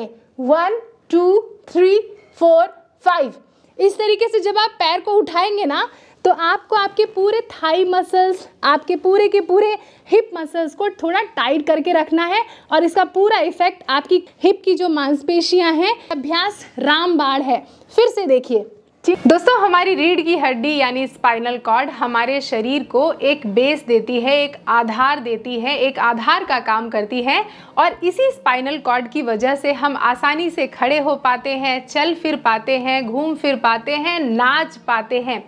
one two three four five इस तरीके से जब आप पैर को उठाएंगे ना तो आपको आपके पूरे थाई मसल्स आपके पूरे के पूरे हिप मसल्स को थोड़ा टाइट करके रखना है और इसका पूरा इफेक्ट आपकी हिप की जो मांसपेशियां हैं अभ्यास रामबाड़ है फिर से देखिए दोस्तों हमारी रीढ़ की हड्डी यानी स्पाइनल कॉर्ड हमारे शरीर को एक बेस देती है एक आधार देती है एक आधार का काम करती है और इसी स्पाइनल कॉर्ड की वजह से हम आसानी से खड़े हो पाते हैं चल फिर पाते हैं घूम फिर पाते हैं नाच पाते हैं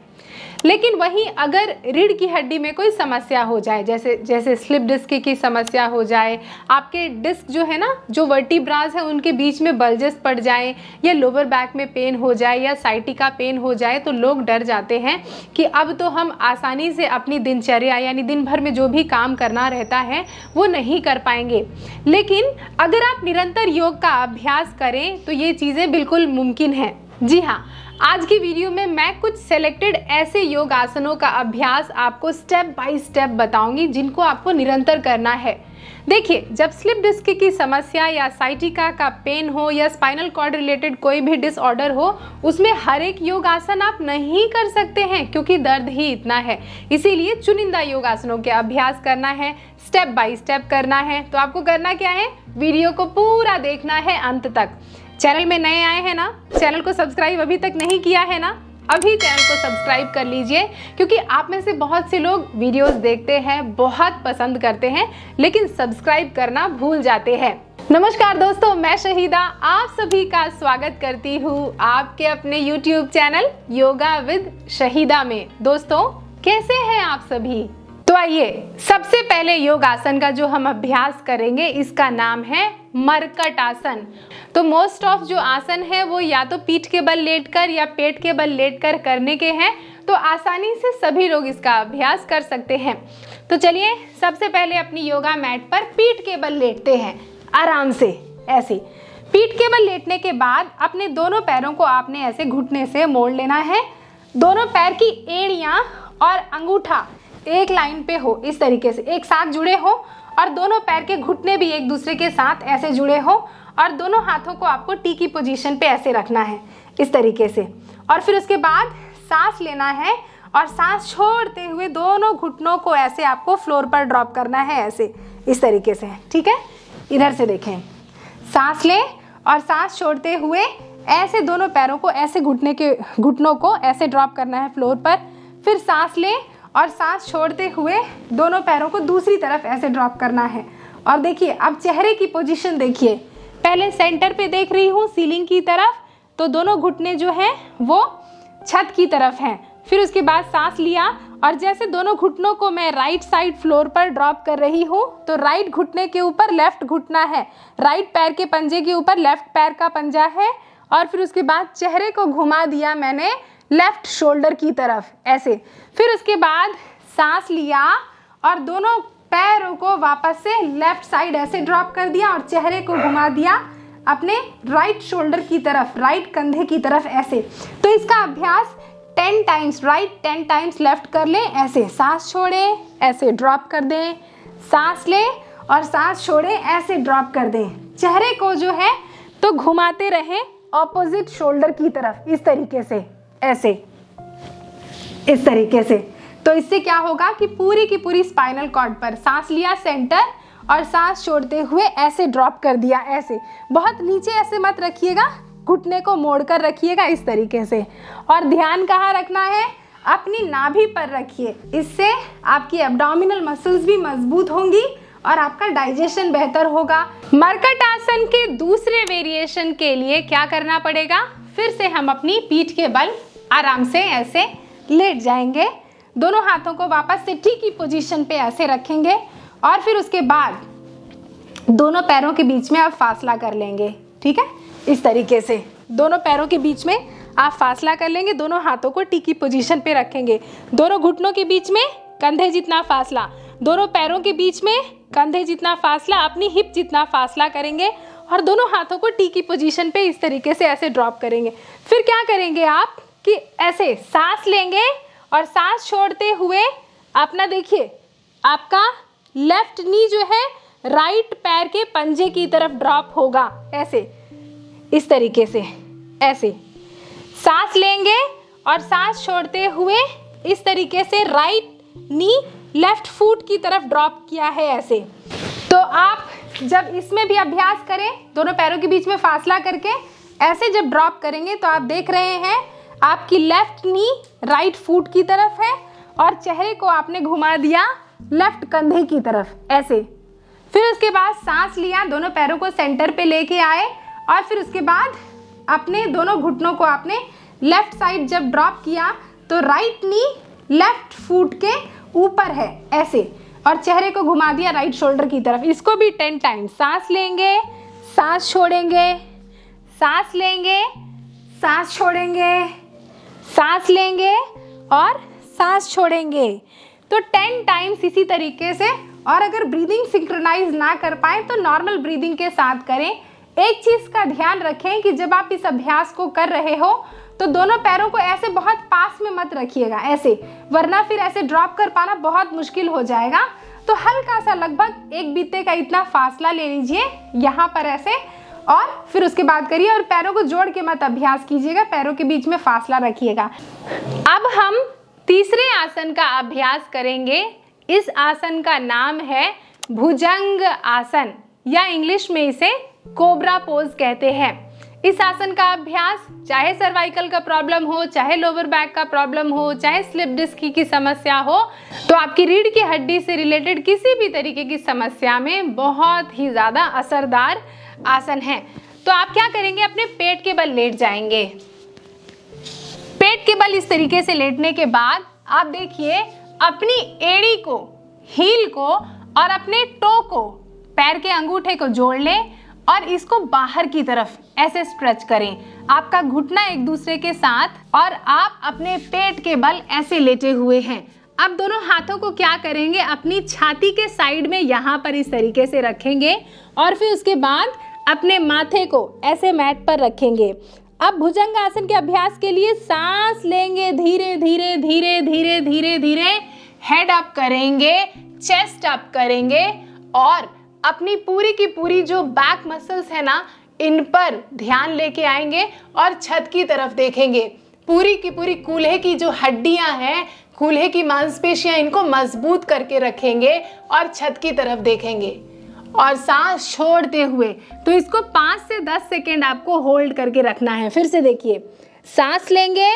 लेकिन वहीं अगर रीढ़ की हड्डी में कोई समस्या हो जाए जैसे जैसे स्लिप डिस्क की समस्या हो जाए आपके डिस्क जो है ना जो वर्टी ब्राज है उनके बीच में बल्जेस पड़ जाए या लोअर बैक में पेन हो जाए या साइटिका पेन हो जाए तो लोग डर जाते हैं कि अब तो हम आसानी से अपनी दिनचर्या यानी दिन भर में जो भी काम करना रहता है वो नहीं कर पाएंगे लेकिन अगर आप निरंतर योग का अभ्यास करें तो ये चीज़ें बिल्कुल मुमकिन हैं जी हाँ आज की वीडियो में मैं कुछ सेलेक्टेड ऐसे योग आसनों का अभ्यास आपको स्टेप बाय स्टेप बताऊंगी जिनको आपको निरंतर करना है देखिए जब स्लिप डिस्क की समस्या या साइटिका का पेन हो या स्पाइनल कॉर्ड रिलेटेड कोई भी डिसऑर्डर हो उसमें हर एक योग आसन आप नहीं कर सकते हैं क्योंकि दर्द ही इतना है इसीलिए चुनिंदा योगासनों के अभ्यास करना है स्टेप बाय स्टेप करना है तो आपको करना क्या है वीडियो को पूरा देखना है अंत तक चैनल में नए आए हैं ना चैनल को सब्सक्राइब अभी तक नहीं किया है ना अभी चैनल को सब्सक्राइब कर लीजिए क्योंकि आप में से बहुत से लोग वीडियोस देखते हैं बहुत पसंद करते हैं लेकिन सब्सक्राइब करना भूल जाते हैं नमस्कार दोस्तों मैं शहीदा आप सभी का स्वागत करती हूँ आपके अपने YouTube channel yoga with Shahida में दोस्तों कैसे हैं आप सभी आइए सबसे पहले योग आसन का जो हम अभ्यास करेंगे इसका नाम है मरकट आसन तो मोस्ट ऑफ जो आसन है वो या तो पीठ के बल लेटकर या पेट के बल लेटकर करने के हैं तो आसानी से सभी लोग इसका अभ्यास कर सकते हैं तो चलिए सबसे पहले अपनी योगा मैट पर पीठ के बल लेटते हैं आराम से ऐसे पीठ के बल लेटने के बाद अपने दोनों पैरों को आपने ऐसे घुटने से मोड़ लेना है दोनों पैर की एड़ियाँ और अंगूठा एक लाइन पे हो इस तरीके से एक साथ जुड़े हो और दोनों पैर के घुटने भी एक दूसरे के साथ ऐसे जुड़े हो और दोनों हाथों को आपको टी की पोजीशन पे ऐसे रखना है इस तरीके से और फिर उसके बाद सांस लेना है और सांस छोड़ते हुए दोनों घुटनों को ऐसे आपको फ्लोर पर ड्रॉप करना है ऐसे इस तरीके से ठीक है इधर से देखें सांस लें और सांस छोड़ते हुए ऐसे दोनों पैरों को ऐसे घुटने के घुटनों को ऐसे ड्रॉप करना है फ्लोर पर फिर सांस लें और सांस छोड़ते हुए दोनों पैरों को दूसरी तरफ ऐसे ड्रॉप करना है और देखिए अब चेहरे की पोजीशन देखिए पहले सेंटर पे देख रही हूँ सीलिंग की तरफ तो दोनों घुटने जो हैं वो छत की तरफ हैं फिर उसके बाद सांस लिया और जैसे दोनों घुटनों को मैं राइट साइड फ्लोर पर ड्रॉप कर रही हूँ तो राइट घुटने के ऊपर लेफ्ट घुटना है राइट पैर के पंजे के ऊपर लेफ्ट पैर का पंजा है और फिर उसके बाद चेहरे को घुमा दिया मैंने लेफ्ट शोल्डर की तरफ ऐसे फिर उसके बाद सांस लिया और दोनों पैरों को वापस से लेफ्ट साइड ऐसे ड्रॉप कर दिया और चेहरे को घुमा दिया अपने राइट शोल्डर की तरफ राइट कंधे की तरफ ऐसे तो इसका अभ्यास ten times right ten times left कर लें ऐसे सांस छोड़े ऐसे ड्रॉप कर दें सांस लें और सांस छोड़े ऐसे ड्रॉप कर दें चेहरे को जो है तो घुमाते रहें ऑपोजिट शोल्डर की तरफ इस तरीके से ऐसे इस तरीके से तो इससे क्या होगा कि पूरी की पूरी स्पाइनल कॉर्ड पर सांस लिया सेंटर और सांस छोड़ते हुए ऐसे ड्रॉप कर दिया ऐसे बहुत नीचे ऐसे मत रखिएगा घुटने को मोड़कर रखिएगा इस तरीके से और ध्यान कहाँ रखना है अपनी नाभि पर रखिए इससे आपकी एब्डोमिनल मसल्स भी मजबूत होंगी और आपका डाइजेशन बेहतर होगा मरकट आसन के दूसरे वेरिएशन के लिए क्या करना पड़ेगा फिर से हम अपनी पीठ के बल आराम से ऐसे लेट जाएंगे दोनों हाथों को वापस से ठीक ही पोजीशन पे ऐसे रखेंगे और फिर उसके बाद दोनों पैरों के बीच में आप फासला कर लेंगे ठीक है इस तरीके से दोनों पैरों के बीच में आप फासला कर लेंगे दोनों हाथों को टीकी पोजीशन पे रखेंगे दोनों घुटनों के बीच में कंधे जितना फासला दोनों पैरों के बीच में कंधे जितना फासला अपनी हिप जितना फासला करेंगे और दोनों हाथों को टीकी पोजीशन पे इस तरीके से ऐसे ड्रॉप करेंगे फिर क्या करेंगे आप कि ऐसे सांस लेंगे और सांस छोड़ते हुए अपना देखिए आपका लेफ्ट नी जो है राइट पैर के पंजे की तरफ ड्रॉप होगा ऐसे इस तरीके से ऐसे सांस लेंगे और सांस छोड़ते हुए इस तरीके से राइट नी लेफ्ट फुट की तरफ ड्रॉप किया है ऐसे तो आप जब इसमें भी अभ्यास करें दोनों पैरों के बीच में फासला करके ऐसे जब ड्रॉप करेंगे तो आप देख रहे हैं आपकी लेफ्ट नी राइट फुट की तरफ है और चेहरे को आपने घुमा दिया लेफ्ट कंधे की तरफ ऐसे फिर उसके बाद सांस लिया दोनों पैरों को सेंटर पे लेके आए और फिर उसके बाद अपने दोनों घुटनों को आपने लेफ्ट साइड जब ड्रॉप किया तो राइट नी लेफ्ट फुट के ऊपर है ऐसे और चेहरे को घुमा दिया राइट शोल्डर की तरफ इसको भी टेन टाइम सांस लेंगे सांस छोड़ेंगे सांस लेंगे सांस छोड़ेंगे सांस लेंगे और सांस छोड़ेंगे तो टेन टाइम्स इसी तरीके से और अगर ब्रीदिंग सिंक्रोनाइज ना कर पाए तो नॉर्मल ब्रीदिंग के साथ करें एक चीज़ का ध्यान रखें कि जब आप इस अभ्यास को कर रहे हो तो दोनों पैरों को ऐसे बहुत पास में मत रखिएगा ऐसे वरना फिर ऐसे ड्रॉप कर पाना बहुत मुश्किल हो जाएगा तो हल्का सा लगभग एक बीते का इतना फासला ले लीजिए यहाँ पर ऐसे और फिर उसके बाद करिए और पैरों को जोड़ के मत अभ्यास कीजिएगा पैरों के बीच में फासला रखिएगा अब हम तीसरे आसन का अभ्यास करेंगे इस आसन का नाम है भुजंग आसन या इंग्लिश में इसे कोबरा पोज कहते हैं इस आसन का अभ्यास चाहे सर्वाइकल का प्रॉब्लम हो चाहे लोअर बैक का प्रॉब्लम हो चाहे स्लिप डिस्क की समस्या हो तो आपकी रीढ़ की हड्डी से रिलेटेड किसी भी तरीके की समस्या में बहुत ही ज़्यादा असरदार आसन है तो आप क्या करेंगे अपने पेट के बल लेट जाएंगे पेट के बल इस तरीके से लेटने के बाद आप देखिए अपनी एड़ी को हील को और अपने टो को पैर के अंगूठे को जोड़ लें और इसको बाहर की तरफ ऐसे स्ट्रेच करें आपका घुटना एक दूसरे के साथ और आप अपने पेट के बल ऐसे लेटे हुए हैं अब दोनों हाथों को क्या करेंगे अपनी छाती के साइड में यहाँ पर इस तरीके से रखेंगे और फिर उसके बाद अपने माथे को ऐसे मैट पर रखेंगे अब भुजंग आसन के अभ्यास के लिए सांस लेंगे धीरे धीरे धीरे धीरे धीरे धीरे हेड अप करेंगे चेस्ट अप करेंगे और अपनी पूरी की पूरी जो बैक मसल्स है ना इन पर ध्यान लेके आएंगे और छत की तरफ देखेंगे पूरी की पूरी कूल्हे की जो हड्डियां हैं कूल्हे की मांसपेशियां इनको मजबूत करके रखेंगे और छत की तरफ देखेंगे और सांस छोड़ते हुए तो इसको पांच से दस सेकेंड आपको होल्ड करके रखना है फिर से देखिए सांस लेंगे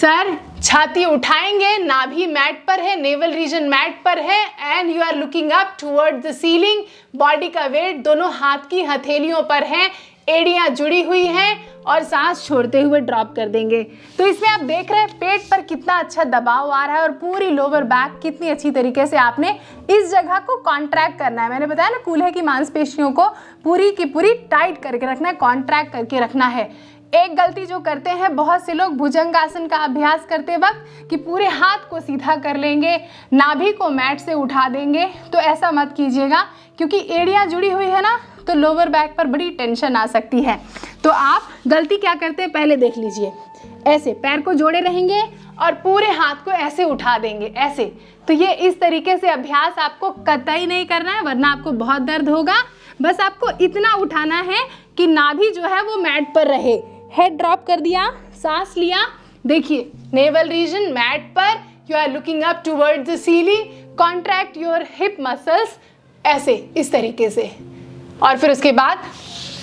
सर छाती उठाएंगे नाभि मैट पर है नेवल रीजन मैट पर है and you are looking up toward the ceiling body का वेट दोनों हाथ की हथेलियों पर है एड़ियां जुड़ी हुई हैं और सांस छोड़ते हुए ड्रॉप कर देंगे तो इसमें आप देख रहे हैं पेट पर कितना अच्छा दबाव आ रहा है और पूरी लोअर बैक कितनी अच्छी तरीके से आपने इस जगह को कॉन्ट्रैक्ट करना है मैंने बताया ना कूल्हे की मांसपेशियों को पूरी की पूरी टाइट करके रखना है कॉन्ट्रैक्ट करके रखना है एक गलती जो करते हैं बहुत से लोग भुजंगासन का अभ्यास करते वक्त कि पूरे हाथ को सीधा कर लेंगे नाभि को मैट से उठा देंगे तो ऐसा मत कीजिएगा क्योंकि एड़ियाँ जुड़ी हुई है ना तो लोअर बैक पर बड़ी टेंशन आ सकती है तो आप गलती क्या करते हैं पहले देख लीजिए ऐसे पैर को जोड़े रहेंगे और पूरे हाथ को ऐसे उठा देंगे ऐसे तो ये इस तरीके से अभ्यास आपको कतई नहीं करना है वरना आपको बहुत दर्द होगा बस आपको इतना उठाना है कि नाभि जो है वो मैट पर रहे हेड ड्रॉप कर दिया सांस लिया देखिए नेवल रीजन मैट पर you are looking up toward the ceiling contract your hip muscles ऐसे इस तरीके से और फिर उसके बाद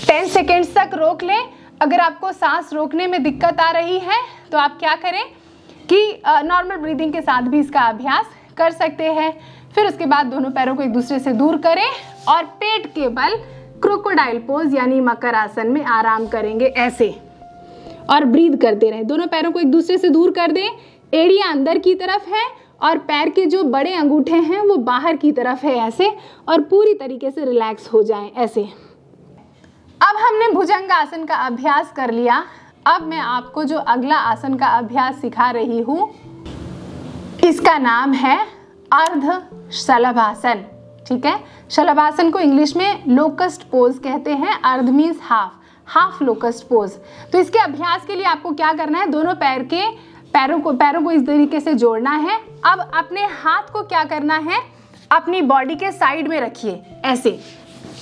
टेन सेकेंड्स तक रोक लें अगर आपको सांस रोकने में दिक्कत आ रही है तो आप क्या करें कि नॉर्मल ब्रीदिंग के साथ भी इसका अभ्यास कर सकते हैं फिर उसके बाद दोनों पैरों को एक दूसरे से दूर करें और पेट के बल क्रोकोडाइल पोज यानी मकर आसन में आराम करेंगे ऐसे और ब्रीद करते रहें दोनों पैरों को एक दूसरे से दूर कर दें एड़िया अंदर की तरफ है और पैर के जो बड़े अंगूठे हैं वो बाहर की तरफ है ऐसे और पूरी तरीके से रिलैक्स हो जाएं ऐसे अब हमने भुजंग आसन का अभ्यास कर लिया अब मैं आपको जो अगला आसन का अभ्यास सिखा रही हूँ इसका नाम है अर्ध शलभासन ठीक है शलभासन को इंग्लिश में लोकस्ट पोज कहते हैं अर्ध means half half locust pose तो इसके अभ्यास के लिए आपको क्या करना है दोनों पैर के पैरों को पैरों को इस तरीके से जोड़ना है अब अपने हाथ को क्या करना है अपनी बॉडी के साइड में रखिए ऐसे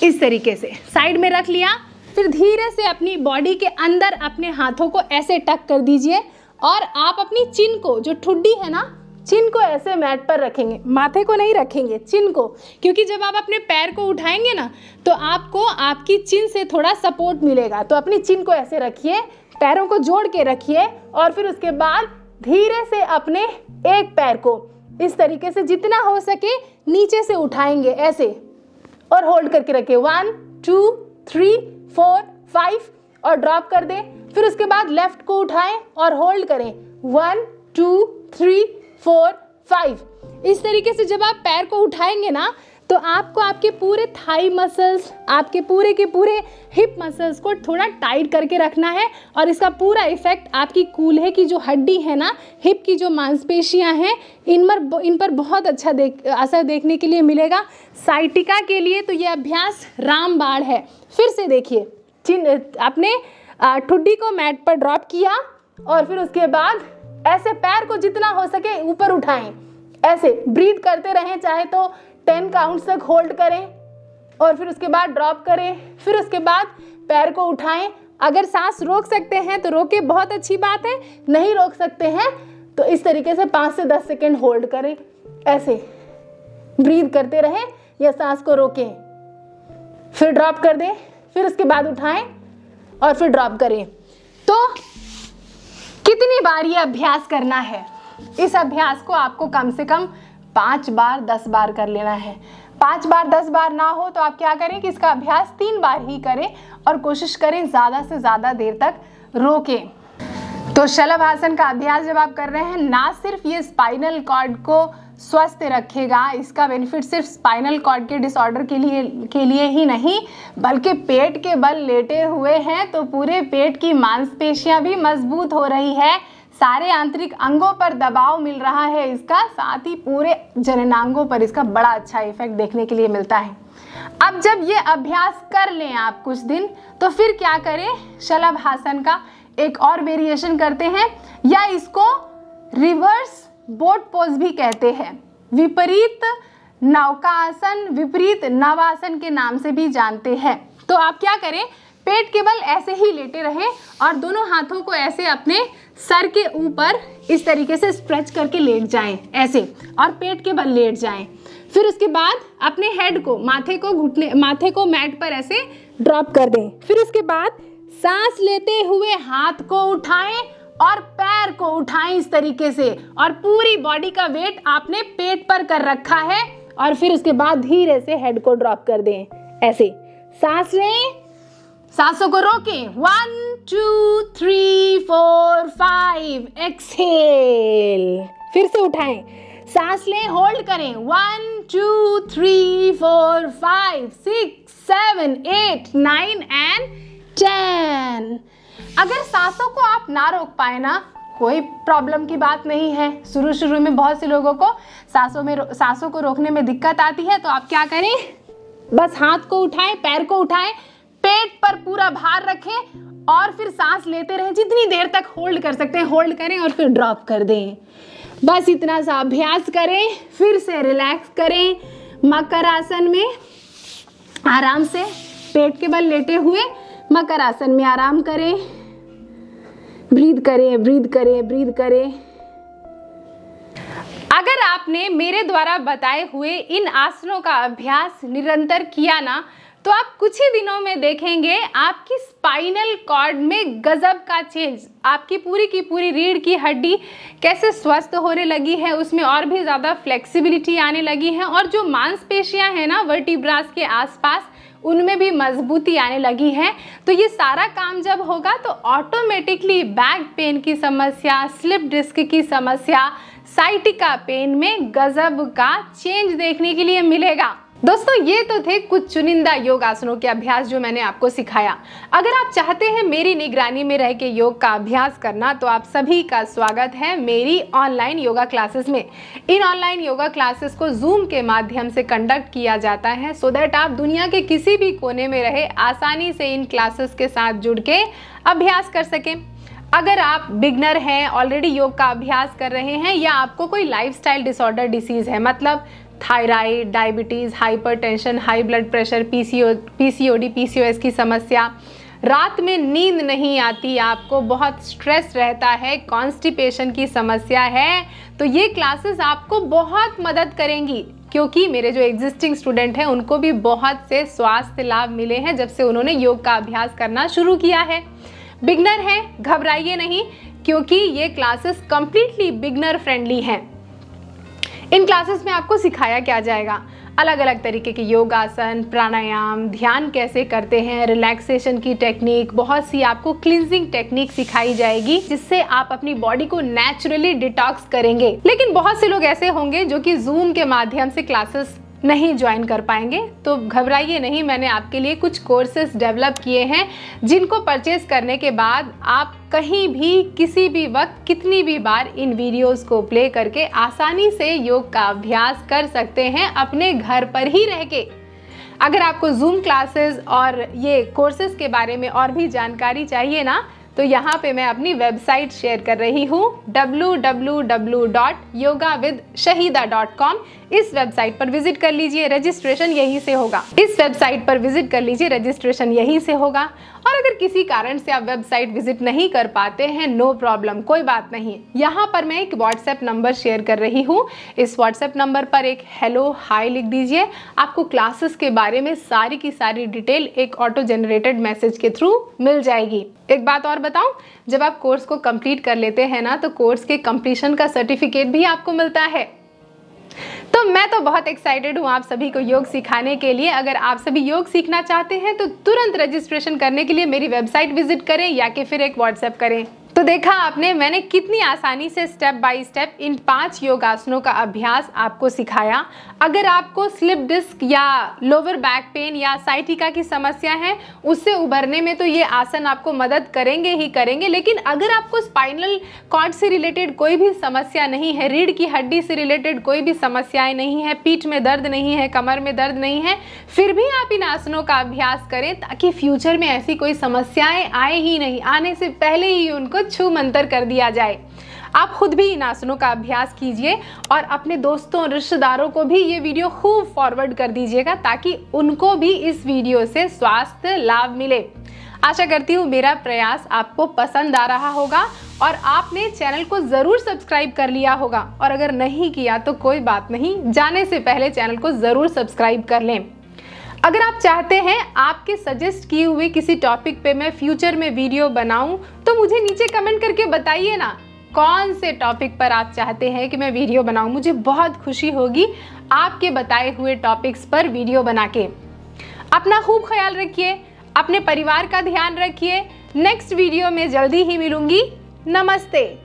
इस तरीके से साइड में रख लिया फिर धीरे से अपनी बॉडी के अंदर अपने हाथों को ऐसे टक कर दीजिए और आप अपनी चिन को जो ठुड्डी है ना चिन को ऐसे मैट पर रखेंगे माथे को नहीं रखेंगे चिन को क्योंकि जब आप अपने पैर को उठाएंगे ना तो आपको आपकी चिन से थोड़ा सपोर्ट मिलेगा तो अपनी चिन को ऐसे रखिए पैरों को जोड़ के रखिए और फिर उसके बाद धीरे से अपने एक पैर को इस तरीके से जितना हो सके नीचे से उठाएंगे ऐसे और होल्ड करके रखें one two three four five और ड्रॉप कर दें फिर उसके बाद लेफ्ट को उठाएं और होल्ड करें one two three four five इस तरीके से जब आप पैर को उठाएंगे ना तो आपको आपके पूरे थाई मसल्स आपके पूरे के पूरे हिप मसल्स को थोड़ा टाइट करके रखना है और इसका पूरा इफेक्ट आपकी कूल्हे की जो हड्डी है ना हिप की जो मांसपेशियां हैं इन पर इन पर बहुत अच्छा देख असर देखने के लिए मिलेगा साइटिका के लिए तो ये अभ्यास रामबाण है फिर से देखिए आपने ठुड्डी को मैट पर ड्रॉप किया और फिर उसके बाद ऐसे पैर को जितना हो सके ऊपर उठाएं ऐसे ब्रीद करते रहें चाहे तो टेन काउंट्स तक होल्ड करें और फिर उसके बाद ड्रॉप करें फिर उसके बाद पैर को उठाएं अगर सांस रोक सकते हैं तो रोके बहुत अच्छी बात है नहीं रोक सकते हैं तो इस तरीके से पाँच से दस सेकेंड होल्ड करें ऐसे ब्रीद करते रहें या सांस को रोकें फिर ड्रॉप कर दें फिर उसके बाद उठाएं और फिर ड्रॉप करें तो कितनी बार ये अभ्यास करना है इस अभ्यास को आपको कम से कम पाँच बार दस बार कर लेना है पाँच बार दस बार ना हो तो आप क्या करें कि इसका अभ्यास तीन बार ही करें और कोशिश करें ज़्यादा से ज़्यादा देर तक रोकें तो शलभ आसन का अभ्यास जब आप कर रहे हैं ना सिर्फ ये स्पाइनल कॉर्ड को स्वस्थ रखेगा इसका बेनिफिट सिर्फ स्पाइनल कॉर्ड के डिसऑर्डर के लिए के लिए ही नहीं बल्कि पेट के बल लेटे हुए हैं तो पूरे पेट की मांसपेशियां भी मजबूत हो रही है सारे आंतरिक अंगों पर दबाव मिल रहा है इसका साथ ही पूरे जननांगों पर इसका बड़ा अच्छा इफेक्ट देखने के लिए मिलता है अब जब ये अभ्यास कर लें आप कुछ दिन तो फिर क्या करें शलभ हासन का एक और वेरिएशन करते हैं या इसको रिवर्स बोट पोज भी कहते हैं विपरीत नौका आसन विपरीत नवासन के नाम से भी जानते हैं तो आप क्या करें पेट के बल ऐसे ही लेटे रहे और दोनों हाथों को ऐसे अपने सर के ऊपर इस तरीके से स्ट्रेच करके लेट जाएं ऐसे और पेट के बल लेट जाएं फिर उसके बाद अपने हेड को माथे को घुटने माथे को मैट पर ऐसे ड्रॉप कर दें फिर उसके बाद सांस लेते हुए हाथ को उठाएं और पैर को उठाएं इस तरीके से और पूरी बॉडी का वेट आपने पेट पर कर रखा है और फिर उसके बाद धीरे से हेड को ड्रॉप कर दें ऐसे सांस लें सांसों को रोके one two three four five exhale फिर से उठाएं सांस लें होल्ड करें one two three four five six seven eight nine and ten अगर सांसों को आप ना रोक पाए ना कोई प्रॉब्लम की बात नहीं है शुरू शुरू में बहुत से लोगों को सांसों में सांसों को रोकने में दिक्कत आती है तो आप क्या करें बस हाथ को उठाएं पैर को उठाएं पेट पर पूरा भार रखें और फिर सांस लेते रहें जितनी देर तक होल्ड कर सकते हैं होल्ड करें और फिर ड्रॉप कर दें बस इतना सा अभ्यास करें फिर से रिलैक्स करें मकर आसन में आराम से पेट के बल लेटे हुए मकर आसन में आराम करें ब्रीद करें ब्रीद करें ब्रीद करें अगर आपने मेरे द्वारा बताए हुए इन आसनों का अभ्यास निरंतर किया ना तो आप कुछ ही दिनों में देखेंगे आपकी स्पाइनल कॉर्ड में गजब का चेंज आपकी पूरी की पूरी रीढ़ की हड्डी कैसे स्वस्थ होने लगी है उसमें और भी ज़्यादा फ्लेक्सिबिलिटी आने लगी है और जो मांसपेशियां हैं ना वर्टिब्रास के आसपास उनमें भी मजबूती आने लगी है तो ये सारा काम जब होगा तो ऑटोमेटिकली बैक पेन की समस्या स्लिप डिस्क की समस्या साइटिका पेन में गजब का चेंज देखने के लिए मिलेगा दोस्तों ये तो थे कुछ चुनिंदा योग आसनों के अभ्यास जो मैंने आपको सिखाया अगर आप चाहते हैं मेरी निगरानी में रह के योग का अभ्यास करना तो आप सभी का स्वागत है मेरी ऑनलाइन योगा क्लासेस में इन ऑनलाइन योगा क्लासेस को जूम के माध्यम से कंडक्ट किया जाता है सो देट दैट आप दुनिया के किसी भी कोने में रहे आसानी से इन क्लासेस के साथ जुड़ के अभ्यास कर सकें अगर आप बिगनर हैं ऑलरेडी योग का अभ्यास कर रहे हैं या आपको कोई लाइफस्टाइल डिसऑर्डर डिसीज़ है मतलब thyroid diabetes hypertension high blood pressure PCO PCOD PCOS की समस्या रात में नींद नहीं आती आपको बहुत स्ट्रेस रहता है कॉन्स्टिपेशन की समस्या है तो ये क्लासेस आपको बहुत मदद करेंगी क्योंकि मेरे जो एग्जिस्टिंग स्टूडेंट हैं उनको भी बहुत से स्वास्थ्य लाभ मिले हैं जब से उन्होंने योग का अभ्यास करना शुरू किया है बिगनर है घबराइए नहीं क्योंकि ये क्लासेस कम्प्लीटली बिगनर फ्रेंडली हैं इन क्लासेस में आपको सिखाया क्या जाएगा अलग अलग तरीके के योगासन प्राणायाम ध्यान कैसे करते हैं रिलैक्सेशन की टेक्निक बहुत सी आपको क्लिनजिंग टेक्निक सिखाई जाएगी जिससे आप अपनी बॉडी को नेचुरली डिटॉक्स करेंगे लेकिन बहुत से लोग ऐसे होंगे जो कि जूम के माध्यम से क्लासेस नहीं ज्वाइन कर पाएंगे तो घबराइए नहीं मैंने आपके लिए कुछ कोर्सेस डेवलप किए हैं जिनको परचेज़ करने के बाद आप कहीं भी किसी भी वक्त कितनी भी बार इन वीडियोस को प्ले करके आसानी से योग का अभ्यास कर सकते हैं अपने घर पर ही रह के अगर आपको जूम क्लासेस और ये कोर्सेज के बारे में और भी जानकारी चाहिए ना तो यहाँ पे मैं अपनी वेबसाइट शेयर कर रही हूँ W W W dot yoga with Shahida dot com इस वेबसाइट पर विजिट कर लीजिए रजिस्ट्रेशन यहीं से होगा इस वेबसाइट पर विजिट कर लीजिए रजिस्ट्रेशन यहीं से होगा और अगर किसी कारण से आप वेबसाइट विजिट नहीं कर पाते हैं नो प्रॉब्लम कोई बात नहीं यहाँ पर मैं एक व्हाट्सएप नंबर शेयर कर रही हूँ इस व्हाट्सएप नंबर पर एक हेलो हाई लिख दीजिए आपको क्लासेस के बारे में सारी की सारी डिटेल एक ऑटो जनरेटेड मैसेज के थ्रू मिल जाएगी एक बात और बताऊं जब आप कोर्स को कंप्लीट कर लेते हैं ना तो कोर्स के कंप्लीशन का सर्टिफिकेट भी आपको मिलता है तो मैं तो बहुत एक्साइटेड हूँ आप सभी को योग सिखाने के लिए अगर आप सभी योग सीखना चाहते हैं तो तुरंत रजिस्ट्रेशन करने के लिए मेरी वेबसाइट विजिट करें या कि फिर एक व्हाट्सएप करें देखा आपने मैंने कितनी आसानी से स्टेप बाय स्टेप इन पांच योगासनों का अभ्यास आपको सिखाया अगर आपको स्लिप डिस्क या लोअर बैक पेन या साइटिका की समस्या है उससे उभरने में तो ये आसन आपको मदद करेंगे ही करेंगे लेकिन अगर आपको स्पाइनल कॉर्ड से रिलेटेड कोई भी समस्या नहीं है रीढ़ की हड्डी से रिलेटेड कोई भी समस्याएं नहीं है पीठ में दर्द नहीं है कमर में दर्द नहीं है फिर भी आप इन आसनों का अभ्यास करें ताकि फ्यूचर में ऐसी कोई समस्याएं आए ही नहीं आने से पहले ही उनको छू मंतर कर दिया जाए आप खुद भी इन आसनों का अभ्यास कीजिए और अपने दोस्तों रिश्तेदारों को भी ये वीडियो खूब फॉरवर्ड कर दीजिएगा ताकि उनको भी इस वीडियो से स्वास्थ्य लाभ मिले आशा करती हूँ मेरा प्रयास आपको पसंद आ रहा होगा और आपने चैनल को ज़रूर सब्सक्राइब कर लिया होगा और अगर नहीं किया तो कोई बात नहीं जाने से पहले चैनल को ज़रूर सब्सक्राइब कर लें अगर आप चाहते हैं आपके सजेस्ट किए हुए किसी टॉपिक पे मैं फ्यूचर में वीडियो बनाऊं तो मुझे नीचे कमेंट करके बताइए ना कौन से टॉपिक पर आप चाहते हैं कि मैं वीडियो बनाऊं मुझे बहुत खुशी होगी आपके बताए हुए टॉपिक्स पर वीडियो बना के अपना खूब ख्याल रखिए अपने परिवार का ध्यान रखिए नेक्स्ट वीडियो में जल्दी ही मिलूंगी नमस्ते